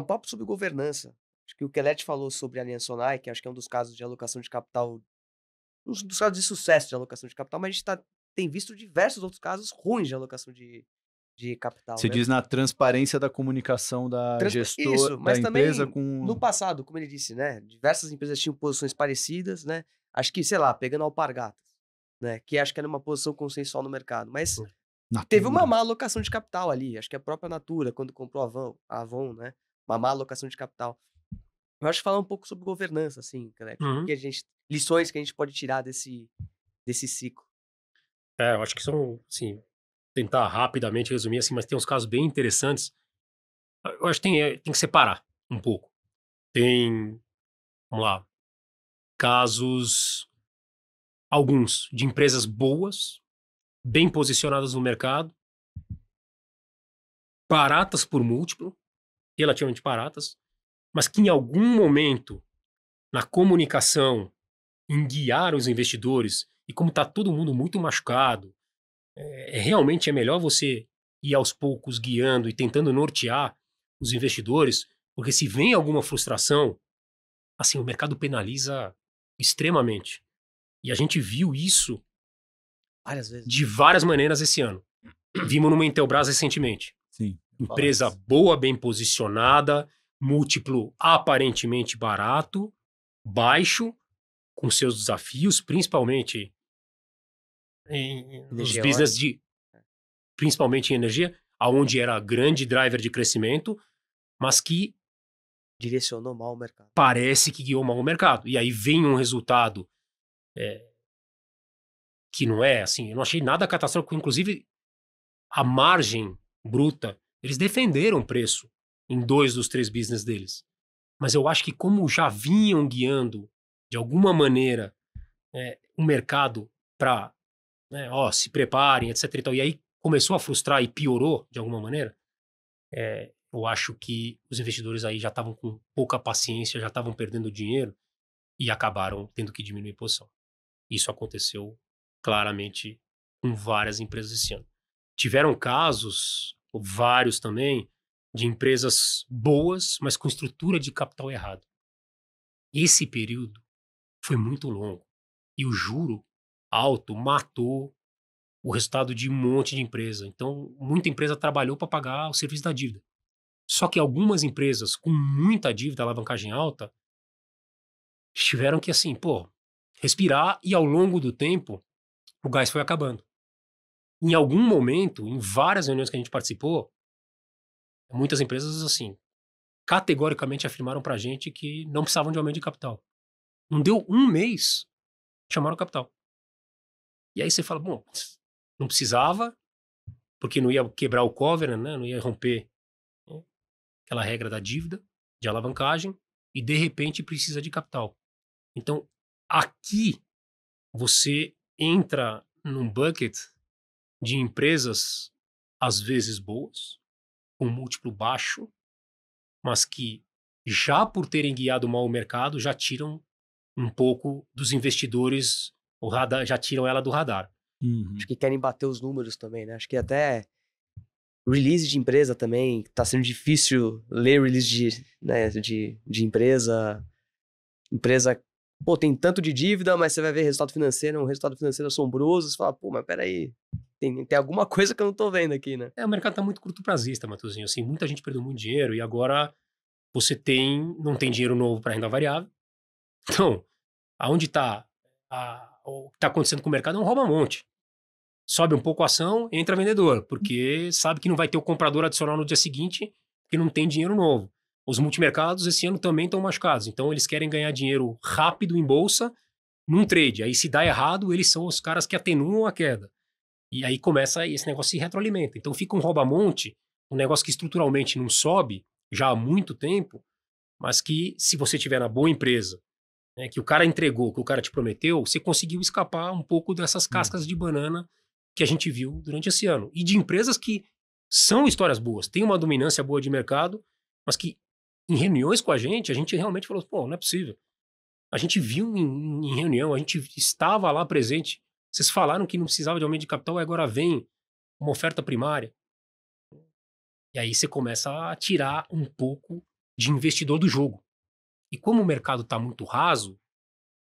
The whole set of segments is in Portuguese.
um papo sobre governança. Acho que o Kelete falou sobre a Aliança Sonai, que acho que é um dos casos de alocação de capital, um dos casos de sucesso de alocação de capital, mas a gente tá, tem visto diversos outros casos ruins de alocação de, de capital. Você né? diz na transparência da comunicação da Trans... gestora, Isso, mas da empresa com... no passado, como ele disse, né? Diversas empresas tinham posições parecidas, né? Acho que, sei lá, pegando Alpargatas, né? Que acho que era uma posição consensual no mercado, mas Natura. teve uma má alocação de capital ali. Acho que a própria Natura, quando comprou a Avon, a Avon né? uma má alocação de capital. Eu acho que falar um pouco sobre governança, assim, Caleb. Né, tipo, uhum. Que a gente, lições que a gente pode tirar desse, desse ciclo. É, eu acho que são, assim, tentar rapidamente resumir, assim, mas tem uns casos bem interessantes. Ah, eu acho que tem, é, tem que separar um pouco. Tem, vamos lá, casos, alguns, de empresas boas, bem posicionadas no mercado, baratas por múltiplo, relativamente baratas, mas que em algum momento, na comunicação, em guiar os investidores, e como está todo mundo muito machucado, é, é, realmente é melhor você ir aos poucos guiando e tentando nortear os investidores, porque se vem alguma frustração, assim, o mercado penaliza extremamente. E a gente viu isso várias de várias maneiras esse ano. Vimos numa Intelbras recentemente. Sim. Empresa boa, bem posicionada, múltiplo aparentemente barato, baixo, com seus desafios, principalmente em, nos business de principalmente em energia, aonde era grande driver de crescimento, mas que direcionou mal o mercado. Parece que guiou mal o mercado. E aí vem um resultado é, que não é assim. Eu não achei nada catastrófico. Inclusive, a margem bruta eles defenderam o preço em dois dos três business deles. Mas eu acho que, como já vinham guiando, de alguma maneira, é, o mercado para, né, ó, se preparem, etc. E, tal, e aí começou a frustrar e piorou, de alguma maneira. É, eu acho que os investidores aí já estavam com pouca paciência, já estavam perdendo dinheiro e acabaram tendo que diminuir a posição. Isso aconteceu claramente com várias empresas esse ano. Tiveram casos vários também, de empresas boas, mas com estrutura de capital errado. Esse período foi muito longo e o juro alto matou o resultado de um monte de empresa. Então, muita empresa trabalhou para pagar o serviço da dívida. Só que algumas empresas com muita dívida, alavancagem alta, tiveram que assim, pô, respirar e ao longo do tempo o gás foi acabando em algum momento, em várias reuniões que a gente participou, muitas empresas, assim, categoricamente afirmaram pra gente que não precisavam de aumento de capital. Não deu um mês, chamaram o capital. E aí você fala, bom, não precisava, porque não ia quebrar o cover né? não ia romper né? aquela regra da dívida, de alavancagem, e de repente precisa de capital. Então, aqui você entra num bucket de empresas, às vezes boas, com múltiplo baixo, mas que já por terem guiado mal o mercado, já tiram um pouco dos investidores, o radar, já tiram ela do radar. Uhum. Acho que querem bater os números também, né? Acho que até release de empresa também, tá sendo difícil ler release de, né, de, de empresa. Empresa, pô, tem tanto de dívida, mas você vai ver resultado financeiro, um resultado financeiro assombroso, você fala, pô, mas peraí, tem, tem alguma coisa que eu não tô vendo aqui, né? É, o mercado tá muito curto prazista, Matuzinho. Assim, muita gente perdeu muito dinheiro e agora você tem, não tem dinheiro novo para renda variável. Então, aonde tá a, o que tá acontecendo com o mercado é um rouba-monte. Sobe um pouco a ação, entra vendedor, porque sabe que não vai ter o comprador adicional no dia seguinte, porque não tem dinheiro novo. Os multimercados esse ano também estão machucados, então eles querem ganhar dinheiro rápido em bolsa num trade. Aí se dá errado, eles são os caras que atenuam a queda. E aí começa esse negócio se retroalimenta. Então fica um rouba-monte, um negócio que estruturalmente não sobe já há muito tempo, mas que se você tiver na boa empresa, né, que o cara entregou, que o cara te prometeu, você conseguiu escapar um pouco dessas hum. cascas hum. de banana que a gente viu durante esse ano. E de empresas que são histórias boas, têm uma dominância boa de mercado, mas que em reuniões com a gente, a gente realmente falou, pô, não é possível. A gente viu em, em reunião, a gente estava lá presente vocês falaram que não precisava de aumento de capital, agora vem uma oferta primária. E aí você começa a tirar um pouco de investidor do jogo. E como o mercado está muito raso,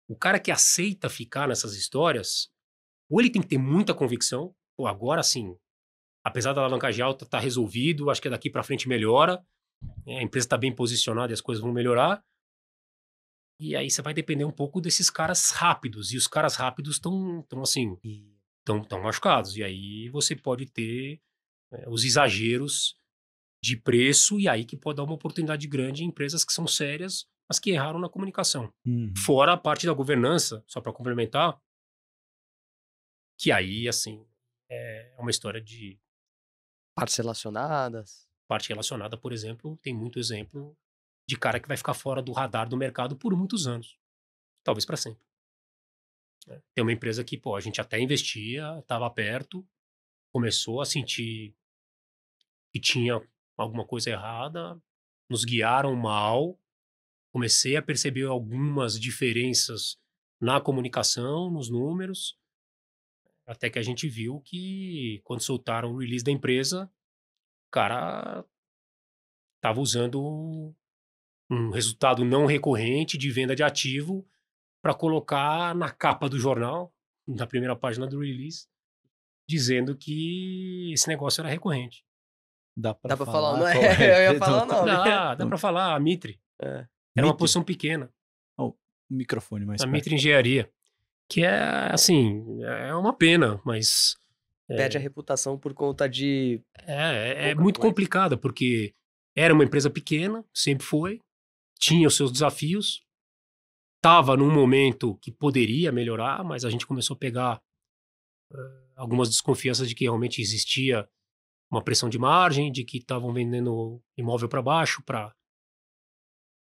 o cara que aceita ficar nessas histórias, ou ele tem que ter muita convicção, ou agora sim, apesar da alavancagem alta, está resolvido, acho que daqui para frente melhora, é, a empresa está bem posicionada e as coisas vão melhorar. E aí você vai depender um pouco desses caras rápidos. E os caras rápidos estão assim, estão tão machucados. E aí você pode ter é, os exageros de preço, e aí que pode dar uma oportunidade grande em empresas que são sérias, mas que erraram na comunicação. Uhum. Fora a parte da governança, só para complementar, que aí, assim, é uma história de. Partes relacionadas? Parte relacionada, por exemplo, tem muito exemplo de cara que vai ficar fora do radar do mercado por muitos anos. Talvez para sempre. É, tem uma empresa que, pô, a gente até investia, estava perto, começou a sentir que tinha alguma coisa errada, nos guiaram mal, comecei a perceber algumas diferenças na comunicação, nos números, até que a gente viu que quando soltaram o release da empresa, o cara tava usando um resultado não recorrente de venda de ativo para colocar na capa do jornal, na primeira página do release, dizendo que esse negócio era recorrente. Dá pra, dá pra falar, falar não é? Eu ia falar não. Dá, dá pra falar, a Mitre. É. Era Mitre. uma posição pequena. Oh, um microfone mais A perto. Mitre Engenharia. Que é, assim, é uma pena, mas... É, Perde a reputação por conta de... É, é, é muito complicada, porque era uma empresa pequena, sempre foi, tinha os seus desafios, estava num momento que poderia melhorar, mas a gente começou a pegar uh, algumas desconfianças de que realmente existia uma pressão de margem, de que estavam vendendo imóvel para baixo para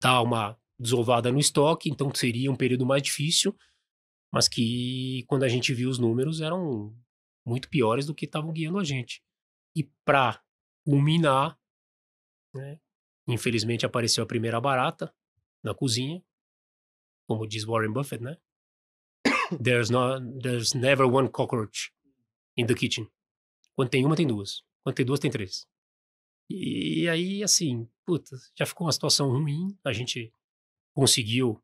dar uma desovada no estoque, então seria um período mais difícil, mas que quando a gente viu os números eram muito piores do que estavam guiando a gente. E para culminar, né, Infelizmente apareceu a primeira barata na cozinha, como diz Warren Buffett, né? There's, there's never one cockroach in the kitchen. Quando tem uma, tem duas. Quando tem duas, tem três. E, e aí, assim, puta, já ficou uma situação ruim. A gente conseguiu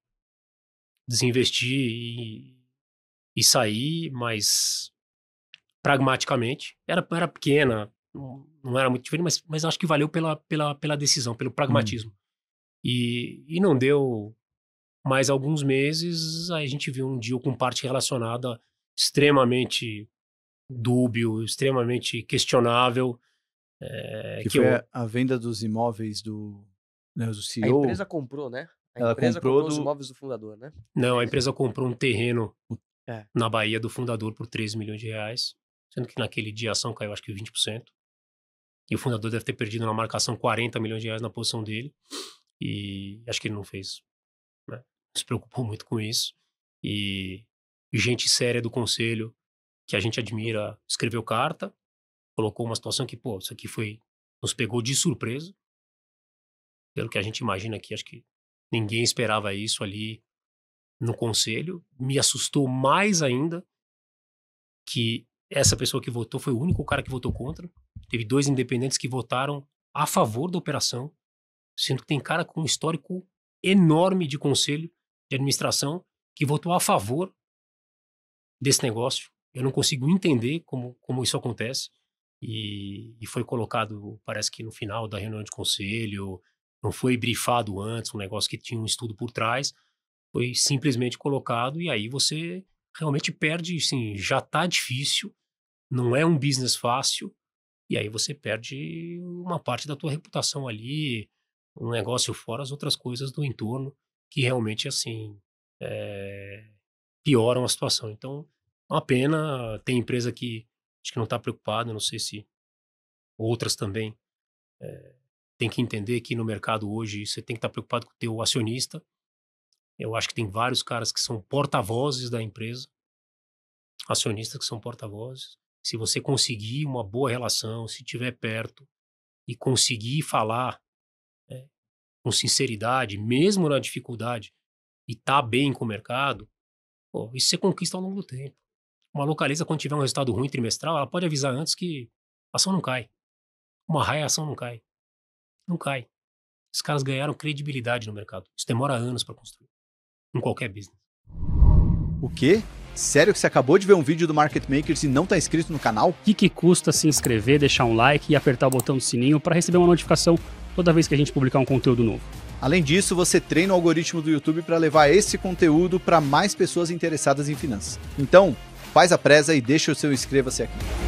desinvestir e, e sair, mas pragmaticamente. Era, era pequena, não, era muito diferente, mas, mas acho que valeu pela, pela, pela decisão, pelo hum. pragmatismo. Hum. E, e não deu mais alguns meses, aí a gente viu um deal com parte relacionada extremamente dúbio, extremamente questionável. É, que, que foi eu... a venda dos imóveis do, né, do CEO. A empresa comprou, né? A Ela empresa comprou, comprou do... os imóveis do fundador, né? Não, a empresa comprou um terreno é. na Bahia do fundador por 3 milhões de reais, sendo que naquele dia a ação caiu acho que 20%. E o fundador deve ter perdido na marcação 40 milhões de reais na posição dele. E acho que ele não fez. Né? Se preocupou muito com isso. E gente séria do conselho, que a gente admira, escreveu carta, colocou uma situação que, pô, isso aqui foi. nos pegou de surpresa. Pelo que a gente imagina aqui, acho que ninguém esperava isso ali no conselho. Me assustou mais ainda que essa pessoa que votou foi o único cara que votou contra. Teve dois independentes que votaram a favor da operação, sendo que tem cara com um histórico enorme de conselho de administração que votou a favor desse negócio. Eu não consigo entender como, como isso acontece. E, e, foi colocado, parece que no final da reunião de conselho, não foi brifado antes, um negócio que tinha um estudo por trás, foi simplesmente colocado e aí você realmente perde, sim já está difícil, não é um business fácil, e aí você perde uma parte da tua reputação ali, um negócio fora as outras coisas do entorno que realmente, assim, é, pioram a situação. Então, é uma pena. Tem empresa que acho que não está preocupada, não sei se outras também é, tem que entender que no mercado hoje você tem que estar tá preocupado com o teu acionista. Eu acho que tem vários caras que são porta-vozes da empresa, acionistas que são porta-vozes se você conseguir uma boa relação, se tiver perto e conseguir falar né, com sinceridade, mesmo na dificuldade, e tá bem com o mercado, pô, isso você conquista ao longo do tempo. Uma localiza, quando tiver um resultado ruim trimestral, ela pode avisar antes que a ação não cai. Uma raia ação não cai. Não cai. Os caras ganharam credibilidade no mercado. Isso demora anos para construir. Em qualquer business. O quê? Sério que você acabou de ver um vídeo do Market Makers e não tá inscrito no canal? O que, que custa se inscrever, deixar um like e apertar o botão do sininho para receber uma notificação toda vez que a gente publicar um conteúdo novo? Além disso, você treina o algoritmo do YouTube para levar esse conteúdo para mais pessoas interessadas em finanças. Então, faz a presa e deixa o seu inscreva-se aqui.